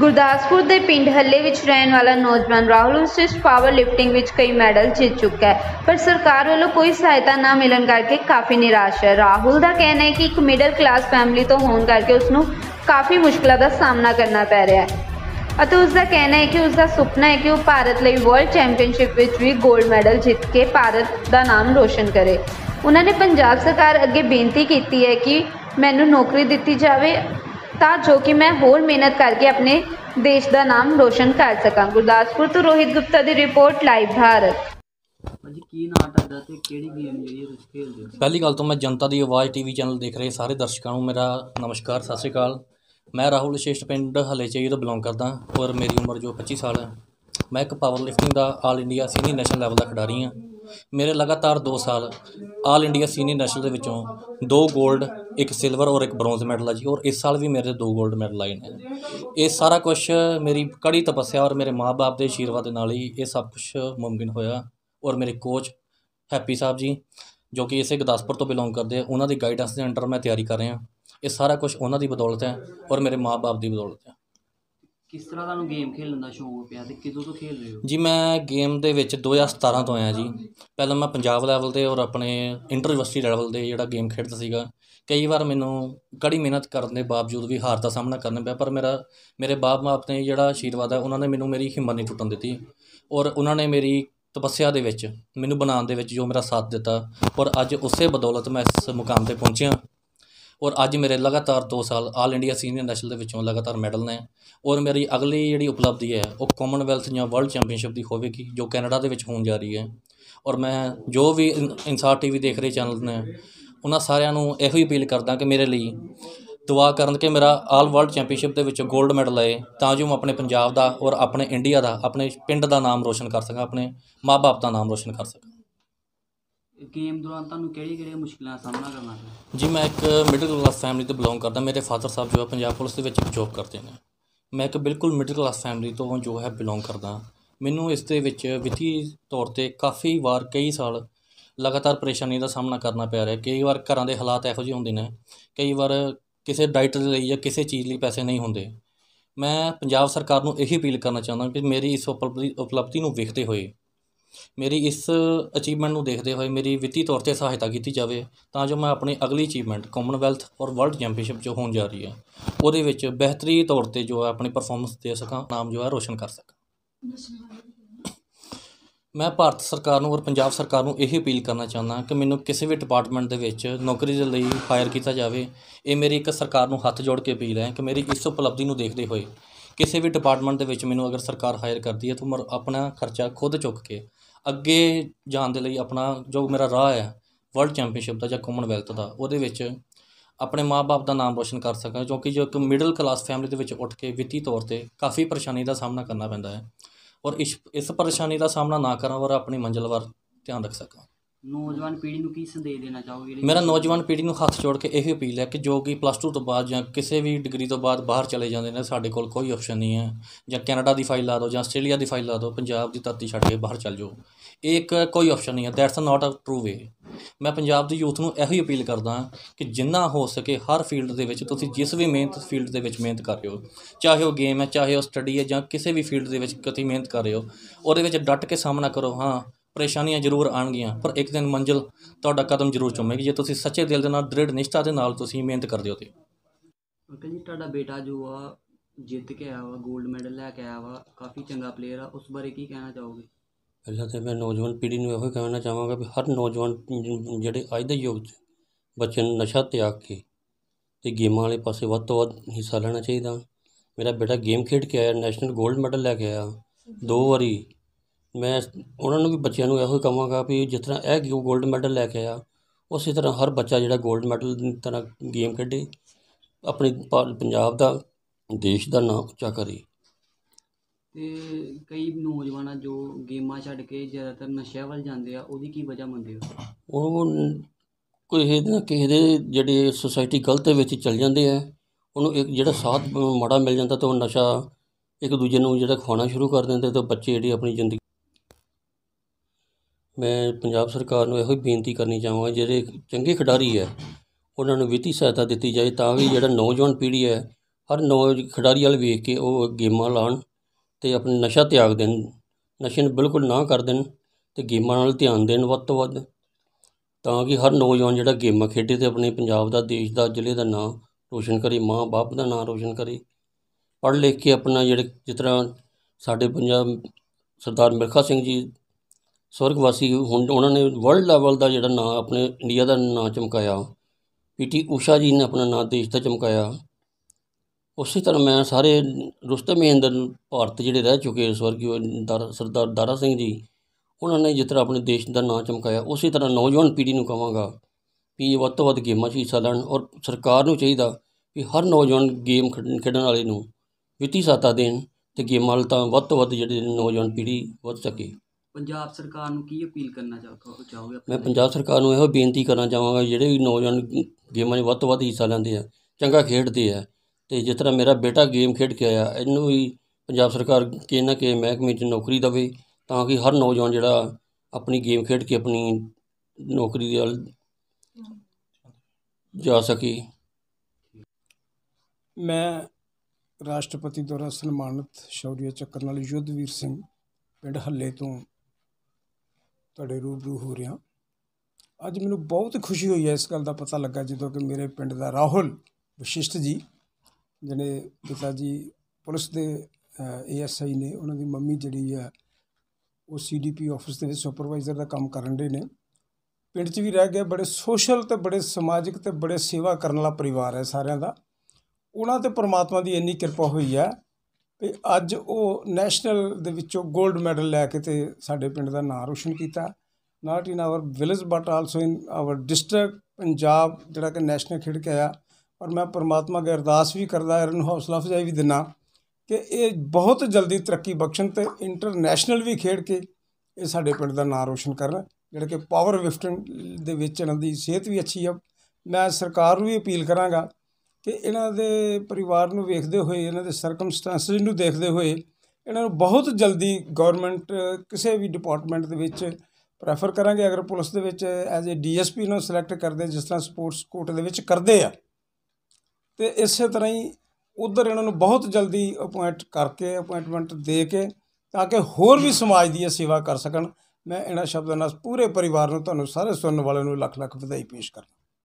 ਗੁਰਦਾਸਪੁਰ ਦੇ ਪਿੰਡ ਹੱਲੇ ਵਿੱਚ ਰਹਿਣ ਵਾਲਾ ਨੌਜਵਾਨ ਰਾਹੁਲ ਵਿਸ਼ਿਸ਼ਟ ਪਾਵਰ ਲਿਫਟਿੰਗ ਵਿੱਚ ਕਈ ਮੈਡਲ ਜਿੱਤ ਚੁੱਕਾ ਹੈ ਪਰ ਸਰਕਾਰ ਵੱਲੋਂ ਕੋਈ ਸਹਾਇਤਾ ਨਾ ਮਿਲਣ ਕਰਕੇ ਕਾਫੀ ਨਿਰਾਸ਼ ਹੈ ਰਾਹੁਲ ਦਾ ਕਹਿਣਾ ਹੈ ਕਿ ਇੱਕ ਮਿਡਲ ਕਲਾਸ ਫੈਮਿਲੀ ਤੋਂ ਹੋਣ ਕਰਕੇ ਉਸ ਨੂੰ ਕਾਫੀ ਮੁਸ਼ਕਲਾਂ ਦਾ ਸਾਹਮਣਾ ਕਰਨਾ ਪੈ ਰਿਹਾ ਹੈ ਅਤੇ ਉਸ ਦਾ ਕਹਿਣਾ ਹੈ ਕਿ ਉਸ ਦਾ ਸੁਪਨਾ ਹੈ ਕਿ ਉਹ ਭਾਰਤ ਲਈ ਵਰਲਡ ਚੈਂਪੀਅਨਸ਼ਿਪ ਵਿੱਚ ਵੀ 골ਡ ਮੈਡਲ ਜਿੱਤ ਕੇ ਭਾਰਤ ਦਾ ਨਾਮ ਰੋਸ਼ਨ ਕਰੇ ਉਹਨਾਂ ਨੇ ਪੰਜਾਬ ਸਰਕਾਰ ਅੱਗੇ ਬੇਨਤੀ ਕੀਤੀ ਹੈ ਕਿ ਮੈਨੂੰ ਨੌਕਰੀ ਦਿੱਤੀ ਜਾਵੇ ਤਾਂ ਜੋ ਕਿ ਮੈਂ ਹੋਰ ਮਿਹਨਤ ਕਰਕੇ ਆਪਣੇ ਦੇਸ਼ ਦਾ ਨਾਮ ਰੋਸ਼ਨ ਕਰ ਸਕਾਂ ਗੁਰਦਾਸਪੁਰ ਤੋਂ ਰੋਹਿਤ ਗੁਪਤਾ ਦੀ ਰਿਪੋਰਟ ਲਾਈਵ ਭਾਰਤ ਕੀ ਤੇ ਕਿਹੜੀ ਪਹਿਲੀ ਗੱਲ ਤੋਂ ਮੈਂ ਜਨਤਾ ਦੀ ਆਵਾਜ਼ ਟੀਵੀ ਚੈਨਲ ਦੇਖ ਰਹੇ ਸਾਰੇ ਦਰਸ਼ਕਾਂ ਨੂੰ ਮੇਰਾ ਨਮਸਕਾਰ ਸਤਿ ਸ੍ਰੀ ਅਕਾਲ ਮੈਂ ਰਾਹੁਲ ਸ਼ੇਸ਼ਟ ਪਿੰਡ ਹਲੇਚਾਈ ਤੋਂ ਬਿਲੋਂਗ ਕਰਦਾ ਔਰ ਮੇਰੀ ਉਮਰ ਜੋ 25 ਸਾਲ ਹੈ ਮੈਂ ਇੱਕ ਪਾਵਰ ਲਿਫਟਿੰਗ ਦਾ all India senior national level ਦਾ ਖਿਡਾਰੀ ਹਾਂ ਮੇਰੇ ਲਗਾਤਾਰ 2 ਸਾਲ ਆਲ ਇੰਡੀਆ ਸੀਨੀਅਰ ਨੈਸ਼ਨਲ ਦੇ ਵਿੱਚੋਂ ਦੋ 골ਡ ਇੱਕ ਸਿਲਵਰ ਔਰ ਇੱਕ ਬ੍ਰੌਂਜ਼ ਮੈਡਲ ਆ ਜੀ ਔਰ ਇਸ ਸਾਲ ਵੀ ਮੇਰੇ ਦੋ 골ਡ ਮੈਡਲ ਆਏ ਨੇ ਇਹ ਸਾਰਾ ਕੁਝ ਮੇਰੀ ਕੜੀ ਤਪੱਸਿਆ ਔਰ ਮੇਰੇ ਮਾਪੇ ਦੇ ਅਸ਼ੀਰਵਾਦ ਦੇ ਨਾਲ ਹੀ ਇਹ ਸਭ ਕੁਝ ਮੁਮਕਿਨ ਹੋਇਆ ਔਰ ਮੇਰੇ ਕੋਚ ਹੈਪੀ ਸਾਹਿਬ ਜੀ ਜੋ ਕਿ ਇਸੇ ਗਦਾਸਪੁਰ ਤੋਂ ਬਿਲੋਂਗ ਕਰਦੇ ਆ ਉਹਨਾਂ ਦੀ ਗਾਈਡੈਂਸ ਦੇ ਅੰਡਰ ਮੈਂ ਤਿਆਰੀ ਕਰ ਰਿਹਾ ਇਹ ਸਾਰਾ ਕੁਝ ਉਹਨਾਂ ਦੀ ਬਦੌਲਤ ਹੈ ਔਰ ਮੇਰੇ ਮਾਪੇ ਦੀ ਬਦੌਲਤ ਹੈ ਕਿਸ ਤਰ੍ਹਾਂ ਤੁਹਾਨੂੰ ਗੇਮ ਖੇਲਣ ਦਾ ਸ਼ੌਂਕ ਪਿਆ ਤੇ ਕਿਦੋਂ ਤੋਂ ਖੇਲ ਰਹੇ ਹੋ ਜੀ ਮੈਂ ਗੇਮ ਦੇ ਵਿੱਚ 2017 ਤੋਂ ਆਇਆ ਜੀ ਪਹਿਲਾਂ ਮੈਂ ਪੰਜਾਬ ਲੈਵਲ ਤੇ ਔਰ ਆਪਣੇ ਇੰਟਰ ਯੂਨੀਵਰਸਿਟੀ ਲੈਵਲ ਤੇ ਜਿਹੜਾ ਗੇਮ ਖੇਡਦਾ ਸੀਗਾ ਕਈ ਵਾਰ ਮੈਨੂੰ ਕੜੀ ਮਿਹਨਤ ਕਰਨ ਦੇ ਬਾਵਜੂਦ ਵੀ ਹਾਰ ਦਾ ਸਾਹਮਣਾ ਕਰਨਾ ਪਿਆ ਪਰ ਮੇਰਾ ਮੇਰੇ ਬਾਪ-ਮਾਪ ਨੇ ਜਿਹੜਾ ਆਸ਼ੀਰਵਾਦ ਹੈ ਉਹਨਾਂ ਨੇ ਮੈਨੂੰ ਮੇਰੀ ਹਿੰਮਤ ਨਹੀਂ ਟੁੱਟਣ ਦਿੱਤੀ ਔਰ ਉਹਨਾਂ ਨੇ ਮੇਰੀ ਤਪੱਸਿਆ ਦੇ ਵਿੱਚ ਮੈਨੂੰ ਬਣਾਉਣ ਦੇ ਵਿੱਚ ਜੋ ਮੇਰਾ ਸਾਥ ਦਿੱਤਾ ਔਰ ਅੱਜ ਉਸੇ ਬਦੌਲਤ ਮੈਂ ਇਸ ਮੁਕਾਮ ਤੇ ਪਹੁੰਚਿਆ ਔਰ ਅੱਜ ਮੇਰੇ ਲਗਾਤਾਰ 2 ਸਾਲ ਆਲ ਇੰਡੀਆ ਸੀਨੀਅਰ ਨੈਸ਼ਨਲ ਦੇ ਵਿੱਚੋਂ ਲਗਾਤਾਰ ਮੈਡਲ ਨੇ ਔਰ ਮੇਰੀ ਅਗਲੀ ਜਿਹੜੀ ਉਪਲਬਧੀ ਹੈ ਉਹ ਕਾਮਨਵੈਲਥ ਜਾਂ ਵਰਲਡ ਚੈਂਪੀਅਨਸ਼ਿਪ ਦੀ ਹੋਵੇਗੀ ਜੋ ਕੈਨੇਡਾ ਦੇ ਵਿੱਚ ਹੋਣ ਜਾ ਰਹੀ ਹੈ ਔਰ ਮੈਂ ਜੋ ਵੀ ਇਨਸਾਰ ਟੀਵੀ ਦੇਖ ਰਹੇ ਚੈਨਲ ਨੇ ਉਹਨਾਂ ਸਾਰਿਆਂ ਨੂੰ ਇਹੋ ਹੀ ਅਪੀਲ ਕਰਦਾ ਕਿ ਮੇਰੇ ਲਈ ਦੁਆ ਕਰਨ ਕਿ ਮੇਰਾ ਆਲ ਵਰਲਡ ਚੈਂਪੀਅਨਸ਼ਿਪ ਦੇ ਵਿੱਚ 골ਡ ਮੈਡਲ ਆਏ ਤਾਂ ਜੋ ਮੈਂ ਆਪਣੇ ਪੰਜਾਬ ਦਾ ਔਰ ਆਪਣੇ ਇੰਡੀਆ ਦਾ ਆਪਣੇ ਪਿੰਡ ਦਾ ਨਾਮ ਰੋਸ਼ਨ ਕਰ ਸਕਾਂ ਆਪਣੇ ਮਾਪੇ ਦਾ ਨਾਮ ਰੋਸ਼ਨ ਕਰ ਸਕਾਂ ਗੇਮ ਦੌਰਾਨ ਤੁਹਾਨੂੰ ਕਿਹੜੀ ਕਿਹੜੀ ਮੁਸ਼ਕਲਾਂ ਦਾ ਸਾਹਮਣਾ ਕਰਨਾ ਪਿਆ ਜੀ ਮੈਂ ਇੱਕ ਮਿਡਲ ਕਲਾਸ ਫੈਮਿਲੀ ਤੋਂ ਬਿਲੋਂਗ ਕਰਦਾ ਮੇਰੇ ਫਾਦਰ ਸਾਹਿਬ ਜੋ ਹੈ ਪੰਜਾਬ ਪੁਲਿਸ ਦੇ ਵਿੱਚ ਜੋਬ ਕਰਦੇ ਨੇ ਮੈਂ ਇੱਕ ਬਿਲਕੁਲ ਮਿਡਲ ਕਲਾਸ ਫੈਮਿਲੀ ਤੋਂ ਜੋ ਹੈ ਬਿਲੋਂਗ ਕਰਦਾ ਮੈਨੂੰ ਇਸ ਦੇ ਵਿੱਚ ਵਿੱਤੀ ਤੌਰ ਤੇ ਕਾਫੀ ਵਾਰ ਕਈ ਸਾਲ ਲਗਾਤਾਰ ਪਰੇਸ਼ਾਨੀ ਦਾ ਸਾਹਮਣਾ ਕਰਨਾ ਪੈ ਰਿਹਾ ਕਈ ਵਾਰ ਘਰਾਂ ਦੇ ਹਾਲਾਤ ਇਹੋ ਜਿਹੇ ਹੁੰਦੇ ਨੇ ਕਈ ਵਾਰ ਕਿਸੇ ਡਾਈਟ ਲਈ ਜਾਂ ਕਿਸੇ ਚੀਜ਼ ਲਈ ਪੈਸੇ ਨਹੀਂ ਹੁੰਦੇ ਮੈਂ ਪੰਜਾਬ ਸਰਕਾਰ ਨੂੰ ਇਹੀ ਅਪੀਲ ਕਰਨਾ ਚਾਹੁੰਦਾ ਕਿ ਮੇਰੀ ਇਸ ਉਪਲਬਧੀ ਨੂੰ ਵੇਖਦੇ ਹੋਏ ਮੇਰੀ ਇਸ ਅਚੀਵਮੈਂਟ ਨੂੰ ਦੇਖਦੇ ਹੋਏ ਮੇਰੀ ਵਿੱਤੀ ਤੌਰ 'ਤੇ ਸਹਾਇਤਾ ਕੀਤੀ ਜਾਵੇ ਤਾਂ ਜੋ ਮੈਂ ਆਪਣੀ ਅਗਲੀ ਅਚੀਵਮੈਂਟ ਕਾਮਨਵੈਲਥ ਔਰ ਵਰਲਡ ਚੈਂਪੀਅਨਸ਼ਿਪ ਜੋ ਹੋਣ ਜਾ ਰਹੀ ਹੈ ਉਹਦੇ ਵਿੱਚ ਬਿਹਤਰੀ ਤੌਰ 'ਤੇ ਜੋ ਹੈ ਆਪਣੀ ਪਰਫਾਰਮੈਂਸ ਦੇ ਸਕਾਂ ਨਾਮ ਜੋ ਹੈ ਰੋਸ਼ਨ ਕਰ ਸਕਾਂ ਮੈਂ ਭਾਰਤ ਸਰਕਾਰ ਨੂੰ ਔਰ ਪੰਜਾਬ ਸਰਕਾਰ ਨੂੰ ਇਹ ਅਪੀਲ ਕਰਨਾ ਚਾਹੁੰਦਾ ਕਿ ਮੈਨੂੰ ਕਿਸੇ ਵੀ ਡਿਪਾਰਟਮੈਂਟ ਦੇ ਵਿੱਚ ਨੌਕਰੀ ਦੇ ਲਈ ਫਾਇਰ ਕੀਤਾ ਜਾਵੇ ਇਹ ਮੇਰੀ ਇੱਕ ਸਰਕਾਰ ਨੂੰ ਹੱਥ ਜੋੜ ਕੇ ਅਪੀਲ ਹੈ ਕਿ ਮੇਰੀ ਇਸ ਉਪਲਬਧੀ ਨੂੰ ਦੇਖਦੇ ਹੋਏ ਕਿਸੇ ਵੀ ਡਿਪਾਰਟਮੈਂਟ ਦੇ ਵਿੱਚ ਮੈਨੂੰ ਅਗਰ ਸਰਕਾਰ ਹਾਇਰ ਕਰਦੀ ਹੈ ਤਾਂ ਮੈਂ ਆਪਣਾ ਖਰਚਾ ਖੁਦ ਚੁੱਕ ਕੇ ਅੱਗੇ ਜਾਣ ਦੇ ਲਈ ਆਪਣਾ ਜੋ ਮੇਰਾ ਰਾਹ ਹੈ ਵਰਲਡ ਚੈਂਪੀਅਨਸ਼ਿਪ ਦਾ ਜਾਂ ਕਾਮਨਵੈਲਥ ਦਾ ਉਹਦੇ ਵਿੱਚ ਆਪਣੇ ਮਾਪੇ ਦਾ ਨਾਮ ਰੋਸ਼ਨ ਕਰ ਸਕਾਂ ਕਿਉਂਕਿ ਜੋ ਇੱਕ ਮਿਡਲ ਕਲਾਸ ਫੈਮਿਲੀ ਦੇ ਵਿੱਚ ਉੱਠ ਕੇ ਵਿੱਤੀ ਤੌਰ ਤੇ ਕਾਫੀ ਪਰੇਸ਼ਾਨੀ ਦਾ ਸਾਹਮਣਾ ਕਰਨਾ ਪੈਂਦਾ ਹੈ ਔਰ ਇਸ ਇਸ ਪਰੇਸ਼ਾਨੀ ਦਾ ਸਾਹਮਣਾ ਨਾ ਕਰਾਂ ਔਰ ਆਪਣੀ ਮੰਜ਼ਿਲ ਵੱਲ ਧਿਆਨ ਰੱਖ ਸਕਾਂ ਨੌਜਵਾਨ ਪੀੜ੍ਹੀ ਨੂੰ ਕੀ ਸੰਦੇਸ਼ ਦੇਣਾ ਚਾਹੋਗੇ ਮੇਰਾ ਨੌਜਵਾਨ ਪੀੜ੍ਹੀ ਨੂੰ ਹੱਥ ਜੋੜ ਕੇ ਇਹੀ ਅਪੀਲ ਹੈ ਕਿ ਜੋ ਕਿ ਪਲੱਸ 2 ਤੋਂ ਬਾਅਦ ਜਾਂ ਕਿਸੇ ਵੀ ਡਿਗਰੀ ਤੋਂ ਬਾਅਦ ਬਾਹਰ ਚਲੇ ਜਾਂਦੇ ਨੇ ਸਾਡੇ ਕੋਲ ਕੋਈ ਆਪਸ਼ਨ ਨਹੀਂ ਹੈ ਜਾਂ ਕੈਨੇਡਾ ਦੀ ਫਾਈਲ ਲਾ ਦਿਓ ਜਾਂ ਆਸਟ੍ਰੇਲੀਆ ਦੀ ਫਾਈਲ ਲਾ ਦਿਓ ਪੰਜਾਬ ਦੀ ਧਰਤੀ ਛੱਡ ਕੇ ਬਾਹਰ ਚਲ ਜਾਓ ਇਹ ਇੱਕ ਕੋਈ ਆਪਸ਼ਨ ਨਹੀਂ ਹੈ ਦੈਟਸ ਨਾਟ ਅ ਟਰੂ ਵੇ ਮੈਂ ਪੰਜਾਬ ਦੀ ਯੂਥ ਨੂੰ ਇਹੀ ਅਪੀਲ ਕਰਦਾ ਕਿ ਜਿੰਨਾ ਹੋ ਸਕੇ ਹਰ ਫੀਲਡ ਦੇ ਵਿੱਚ ਤੁਸੀਂ ਜਿਸ ਵੀ ਮਿਹਨਤ ਫੀਲਡ ਦੇ ਵਿੱਚ ਮਿਹਨਤ ਕਰ ਰਹੇ ਹੋ ਚਾਹੇ ਉਹ ਗੇਮ ਹੈ ਚਾਹੇ ਉਹ ਸਟੱਡੀ ਹੈ ਜਾਂ ਕਿਸੇ ਵੀ ਫੀਲਡ ਦੇ ਵਿੱਚ ਕਿਤੇ ਮਿਹਨਤ ਕਰ ਰਹੇ ਹੋ ਉਹਦੇ ਵਿੱਚ ਡਟ ਕੇ ਸਾਹਮਣਾ ਕਰੋ ਹਾਂ ਪਰੇਸ਼ਾਨੀਆਂ ਜ਼ਰੂਰ ਆਣਗੀਆਂ ਪਰ ਇੱਕ ਦਿਨ ਮੰਜ਼ਿਲ ਤੁਹਾਡਾ ਕਦਮ ਜ਼ਰੂਰ ਚੁੰਮੇਗੀ ਜੇ ਤੁਸੀਂ ਸੱਚੇ ਦਿਲ ਦੇ ਨਾਲ ਦ੍ਰਿੜ ਨਿਸ਼ਟਾ ਦੇ ਨਾਲ ਤੁਸੀਂ ਮਿਹਨਤ ਕਰਦੇ ਹੋ ਤੇ ਅੰਕਲ ਜੀ ਤੁਹਾਡਾ ਬੇਟਾ ਜੋ ਆ ਜਿੱਤ ਕੇ ਆਇਆ ਵਾ 골ਡ ਮੈਡਲ ਲੈ ਕੇ ਆਇਆ ਵਾ ਕਾਫੀ ਚੰਗਾ ਪਲੇਅਰ ਆ ਉਸ ਬਾਰੇ ਕੀ ਕਹਿਣਾ ਚਾਹੋਗੇ ਪਹਿਲਾਂ ਤੇ ਮੈਂ ਨੌਜਵਾਨ ਪੀੜ੍ਹੀ ਨੂੰ ਇਹੋ ਕਹਿਣਾ ਚਾਹਾਂਗਾ ਵੀ ਹਰ ਨੌਜਵਾਨ ਜਿਹੜੇ ਅੱਜ ਦੇ ਯੁੱਗ 'ਚ ਬੱਚੇ ਨੂੰ ਨਸ਼ਾ ਤਿਆਗ ਕੇ ਤੇ ਗੇਮਾਂ ਵਾਲੇ ਪਾਸੇ ਵੱਧ ਤੋਂ ਵੱਧ ਹਿੱਸਾ ਲੈਣਾ ਚਾਹੀਦਾ ਮੇਰਾ ਬੇਟਾ ਗੇਮ ਖੇਡ ਕੇ ਆਇਆ ਨੈਸ਼ਨਲ 골ਡ ਮੈਡਲ ਲੈ ਕੇ ਆਇਆ ਦੋ ਵਾਰੀ ਮੈਂ ਉਹਨਾਂ ਨੂੰ ਵੀ ਬੱਚਿਆਂ ਨੂੰ ਇਹੋ ਹੀ ਕਹਾਂਗਾ ਵੀ ਜਿਸ ਤਰ੍ਹਾਂ ਇਹ ਗੋਲਡ ਮੈਡਲ ਲੈ ਕੇ ਆਇਆ ਉਸੇ ਤਰ੍ਹਾਂ ਹਰ ਬੱਚਾ ਜਿਹੜਾ ਗੋਲਡ ਮੈਡਲ ਦੀ ਤਰ੍ਹਾਂ ਗੇਮ ਖੇਡੇ ਆਪਣੇ ਪੰਜਾਬ ਦਾ ਦੇਸ਼ ਦਾ ਨਾਮ ਉੱਚਾ ਕਰੇ ਤੇ ਕਈ ਨੌਜਵਾਨਾਂ ਜੋ ਗੇਮਾਂ ਛੱਡ ਕੇ ਜ਼ਿਆਦਾਤਰ ਨਸ਼ੇ ਵੱਲ ਜਾਂਦੇ ਆ ਉਹਦੀ ਕੀ ਵਜ੍ਹਾ ਮੰਨਦੇ ਹੋ ਉਹ ਕੋਈ ਇਹ ਨਾ ਕਿਸੇ ਦੇ ਜਿਹੜੇ ਸੋਸਾਇਟੀ ਗਲਤ ਦੇ ਵਿੱਚ ਚੱਲ ਜਾਂਦੇ ਆ ਉਹਨੂੰ ਇੱਕ ਜਿਹੜਾ ਸਾਥ ਮਾੜਾ ਮਿਲ ਜਾਂਦਾ ਤਾਂ ਉਹ ਨਸ਼ਾ ਇੱਕ ਦੂਜੇ ਨੂੰ ਜਿਹੜਾ ਖਵਾਉਣਾ ਸ਼ੁਰੂ ਕਰ ਦਿੰਦੇ ਤਾਂ ਬੱਚੇ ਜਿਹੜੇ ਆਪਣੀ ਜ਼ਿੰਦਗੀ ਮੈਂ ਪੰਜਾਬ ਸਰਕਾਰ ਨੂੰ ਇਹੋ ਹੀ ਬੇਨਤੀ ਕਰਨੀ ਚਾਹਾਂਗਾ ਜਿਹੜੇ ਚੰਗੇ ਖਿਡਾਰੀ ਹੈ ਉਹਨਾਂ ਨੂੰ ਵਿੱਤੀ ਸਹਾਇਤਾ ਦਿੱਤੀ ਜਾਏ ਤਾਂ ਕਿ ਜਿਹੜਾ ਨੌਜਵਾਨ ਪੀੜ੍ਹੀ ਹੈ ਹਰ ਨੌ ਖਿਡਾਰੀ ਵਾਲ ਵੇਖ ਕੇ ਉਹ ਗੇਮਾਂ ਲਾਣ ਤੇ ਆਪਣਾ ਨਸ਼ਾ ਤਿਆਗ ਦੇਣ ਨਸ਼ੇ ਨੂੰ ਬਿਲਕੁਲ ਨਾ ਕਰ ਦੇਣ ਤੇ ਗੇਮਾਂ ਨਾਲ ਧਿਆਨ ਦੇਣ ਵੱਧ ਤੋਂ ਵੱਧ ਤਾਂ ਕਿ ਹਰ ਨੌਜਵਾਨ ਜਿਹੜਾ ਗੇਮਾਂ ਖੇਡੇ ਤੇ ਆਪਣੇ ਪੰਜਾਬ ਦਾ ਦੇਸ਼ ਦਾ ਜ਼ਿਲ੍ਹੇ ਦਾ ਨਾਮ ਰੋਸ਼ਨ ਕਰੇ ਮਾਂ-ਬਾਪ ਦਾ ਨਾਮ ਰੋਸ਼ਨ ਕਰੇ ਪੜ੍ਹ ਲਿਖ ਕੇ ਆਪਣਾ ਜਿਹੜੇ ਜਿਸ ਤਰ੍ਹਾਂ ਸਾਡੇ ਪੰਜਾਬ ਸਰਦਾਰ ਮਿਰਖਾ ਸਿੰਘ ਜੀ ਸਵਰਗਵਾਸੀ ਹੁਣ ਉਹਨਾਂ ਨੇ ਵਰਲਡ ਲੈਵਲ ਦਾ ਜਿਹੜਾ ਨਾਂ ਆਪਣੇ ਇੰਡੀਆ ਦਾ ਨਾਂ ਚਮਕਾਇਆ ਪੀਟੀ ਊਸ਼ਾ ਜੀ ਨੇ ਆਪਣਾ ਨਾਂ ਦੇਸ਼ ਦਾ ਚਮਕਾਇਆ ਉਸੇ ਤਰ੍ਹਾਂ ਮੈਂ ਸਾਰੇ ਰੁਸਤਮ ਇੰਦਰ ਭਾਰਤ ਜਿਹੜੇ ਰਹਿ ਚੁੱਕੇ ਸਵਰਗੀ ਸਰਦਾਰ ਦਾਰਾ ਸਿੰਘ ਜੀ ਉਹਨਾਂ ਨੇ ਜਿੱਤਰਾ ਆਪਣੇ ਦੇਸ਼ ਦਾ ਨਾਂ ਚਮਕਾਇਆ ਉਸੇ ਤਰ੍ਹਾਂ ਨੌਜਵਾਨ ਪੀੜ੍ਹੀ ਨੂੰ ਕਹਾਂਗਾ ਵੀ ਵੱਧ ਤੋਂ ਵੱਧ ਗੇਮਾਂ 'ਚ ਹਿੱਸਾ ਲੈਣ ਔਰ ਸਰਕਾਰ ਨੂੰ ਚਾਹੀਦਾ ਵੀ ਹਰ ਨੌਜਵਾਨ ਗੇਮ ਖੇਡਣ ਵਾਲੇ ਨੂੰ ਵਿੱਤੀ ਸਹਾਇਤਾ ਦੇਣ ਤੇ ਗੇਮਾਂ ਵੱਲ ਤਾਂ ਵੱਧ ਤੋਂ ਵੱਧ ਜਿਹੜੇ ਨੌਜਵਾਨ ਪੀੜ੍ਹੀ ਵੱਧ ਸਕੇ ਪੰਜਾਬ ਸਰਕਾਰ ਨੂੰ ਕੀ ਅਪੀਲ ਕਰਨਾ ਚਾਹੋਗੇ ਮੈਂ ਪੰਜਾਬ ਸਰਕਾਰ ਨੂੰ ਇਹੋ ਬੇਨਤੀ ਕਰਨਾ ਚਾਹਾਂਗਾ ਜਿਹੜੇ ਵੀ ਨੌਜਵਾਨ ਗੇਮਾਂ 'ਚ ਵੱਧ ਤੋਂ ਵੱਧ ਹਿੱਸਾ ਲੈਂਦੇ ਆ ਚੰਗਾ ਖੇਡਦੇ ਆ ਤੇ ਜਿਸ ਤਰ੍ਹਾਂ ਮੇਰਾ ਬੇਟਾ ਗੇਮ ਖੇਡ ਕੇ ਆਇਆ ਇਹਨੂੰ ਵੀ ਪੰਜਾਬ ਸਰਕਾਰ ਕੇ ਨਾ ਕੇ ਮਹਿਕਮੇ 'ਚ ਨੌਕਰੀ ਦਵੇ ਤਾਂ ਕਿ ਹਰ ਨੌਜਵਾਨ ਜਿਹੜਾ ਆਪਣੀ ਗੇਮ ਖੇਡ ਕੇ ਆਪਣੀ ਨੌਕਰੀ ਦੇ ਵੱਲ ਜਾ ਸਕੇ ਮੈਂ ਰਾਸ਼ਟਰਪਤੀ ਦੁਆਰਾ ਸਨਮਾਨਿਤ ਸ਼ੌਰੀਆ ਚੱਕਰ ਨਾਲ ਯੁੱਧਵੀਰ ਸਿੰਘ ਪਿੰਡ ਹੱਲੇ ਤੋਂ ਤੁਹਾਡੇ ਰੂਬਰੂ ਹੋ ਰਿਹਾ ਅੱਜ ਮੈਨੂੰ ਬਹੁਤ ਖੁਸ਼ੀ ਹੋਈ ਹੈ ਇਸ ਗੱਲ ਦਾ ਪਤਾ ਲੱਗਾ ਜਦੋਂ ਕਿ ਮੇਰੇ ਪਿੰਡ ਦਾ ਰਾਹੁਲ ਵਿਸ਼ਿਸ਼ਟ ਜੀ ਜਿਹੜੇ ਪਿਤਾ ਜੀ ਪੁਲਿਸ ਦੇ ਏਐਸਆਈ ਨੇ ਉਹਨਾਂ ਦੀ ਮੰਮੀ ਜਿਹੜੀ ਹੈ ਉਹ ਸੀਡੀਪੀ ਆਫਿਸ ਦੇ ਵਿੱਚ ਸੁਪਰਵਾਈਜ਼ਰ ਦਾ ਕੰਮ ਕਰਨ ਦੇ ਨੇ ਪਿੰਡ 'ਚ ਵੀ ਰਹਿ ਗਏ ਬੜੇ ਸੋਸ਼ਲ ਤੇ ਬੜੇ ਸਮਾਜਿਕ ਤੇ ਬੜੇ ਸੇਵਾ ਕਰਨ ਵਾਲਾ ਪਰਿਵਾਰ ਹੈ ਸਾਰਿਆਂ ਦਾ ਉਹਨਾਂ ਤੇ ਪ੍ਰਮਾਤਮਾ ਦੀ ਇੰਨੀ ਕਿਰਪਾ ਹੋਈ ਹੈ ਤੇ ਅੱਜ ਉਹ ਨੈਸ਼ਨਲ ਦੇ ਵਿੱਚੋਂ 골ਡ ਮੈਡਲ ਲੈ ਕੇ ਤੇ ਸਾਡੇ ਪਿੰਡ ਦਾ ਨਾਮ ਰੋਸ਼ਨ ਕੀਤਾ not in our village but also in our district Punjab ਜਿਹੜਾ ਕਿ ਨੈਸ਼ਨਲ ਖੇਡ ਕੇ ਆਇਆ ਔਰ ਮੈਂ ਪਰਮਾਤਮਾ ਦੇ ਅਰਦਾਸ ਵੀ ਕਰਦਾ ਇਹਨਾਂ ਨੂੰ ਹੌਸਲਾ ਫਜਾਈ ਵੀ ਦਿਨਾ ਕਿ ਇਹ ਬਹੁਤ ਜਲਦੀ ਤਰੱਕੀ ਬਖਸ਼ਣ ਤੇ ਇੰਟਰਨੈਸ਼ਨਲ ਵੀ ਖੇਡ ਕੇ ਇਹ ਸਾਡੇ ਪਿੰਡ ਦਾ ਨਾਮ ਰੋਸ਼ਨ ਕਰ ਜਿਹੜਾ ਕਿ ਪਾਵਰ ਲਿਫਟਿੰਗ ਦੇ ਵਿੱਚ ਇਹਨਾਂ ਦੀ ਸਿਹਤ ਵੀ ਅੱਛੀ ਆ ਮੈਂ ਸਰਕਾਰ ਨੂੰ ਵੀ ਅਪੀਲ ਕਰਾਂਗਾ ਤੇ ਇਹਨਾਂ ਦੇ ਪਰਿਵਾਰ ਨੂੰ ਵੇਖਦੇ ਹੋਏ ਇਹਨਾਂ ਦੇ ਸਰਕਮਸਟੈਂਸਸ ਨੂੰ ਦੇਖਦੇ ਹੋਏ ਇਹਨਾਂ ਨੂੰ ਬਹੁਤ ਜਲਦੀ ਗਵਰਨਮੈਂਟ ਕਿਸੇ ਵੀ ਡਿਪਾਰਟਮੈਂਟ ਦੇ ਵਿੱਚ ਪ੍ਰੈਫਰ ਕਰਾਂਗੇ ਅਗਰ ਪੁਲਿਸ ਦੇ ਵਿੱਚ ਐਜ਼ ਅ ਡੀਐਸਪੀ ਨੂੰ ਸਿਲੈਕਟ ਕਰਦੇ ਜਿਸ ਤਰ੍ਹਾਂ ਸਪੋਰਟਸ ਕੋਰਟ ਦੇ ਵਿੱਚ ਕਰਦੇ ਆ ਤੇ ਇਸੇ ਤਰ੍ਹਾਂ ਹੀ ਉਧਰ ਇਹਨਾਂ ਨੂੰ ਬਹੁਤ ਜਲਦੀ ਅਪਾਇੰਟ ਕਰਕੇ ਅਪਾਇੰਟਮੈਂਟ ਦੇ ਕੇ ਤਾਂ ਕਿ ਹੋਰ ਵੀ ਸਮਾਜ ਦੀ ਸੇਵਾ ਕਰ ਸਕਣ ਮੈਂ ਇਹਨਾਂ ਸ਼ਬਦਾਂ ਨਾਲ ਪੂਰੇ ਪਰਿਵਾਰ ਨੂੰ ਤੁਹਾਨੂੰ ਸਾਰੇ ਸੁਣਨ ਵਾਲਿਆਂ ਨੂੰ ਲੱਖ ਲੱਖ ਵਧਾਈ ਪੇਸ਼ ਕਰਦਾ